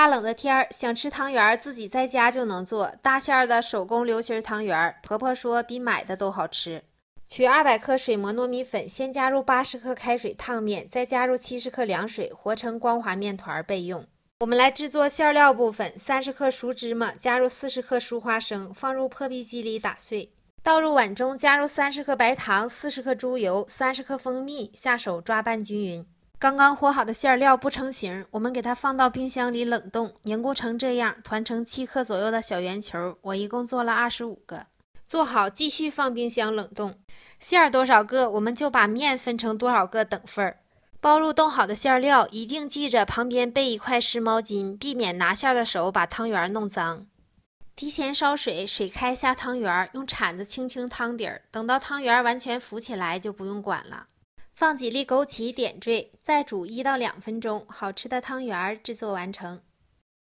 大冷的天儿，想吃汤圆，儿，自己在家就能做大馅儿的手工流心汤圆。儿。婆婆说比买的都好吃。取二百克水磨糯米粉，先加入八十克开水烫面，再加入七十克凉水，和成光滑面团儿备用。我们来制作馅料部分：三十克熟芝麻，加入四十克熟花生，放入破壁机里打碎，倒入碗中，加入三十克白糖、四十克猪油、三十克蜂蜜，下手抓拌均匀。刚刚和好的馅料不成形，我们给它放到冰箱里冷冻，凝固成这样，团成七克左右的小圆球。我一共做了二十五个，做好继续放冰箱冷冻。馅儿多少个，我们就把面分成多少个等份儿，包入冻好的馅料。一定记着旁边备一块湿毛巾，避免拿馅的手把汤圆弄脏。提前烧水，水开下汤圆，用铲子轻轻汤底儿，等到汤圆完全浮起来就不用管了。放几粒枸杞点缀，再煮一到两分钟，好吃的汤圆制作完成。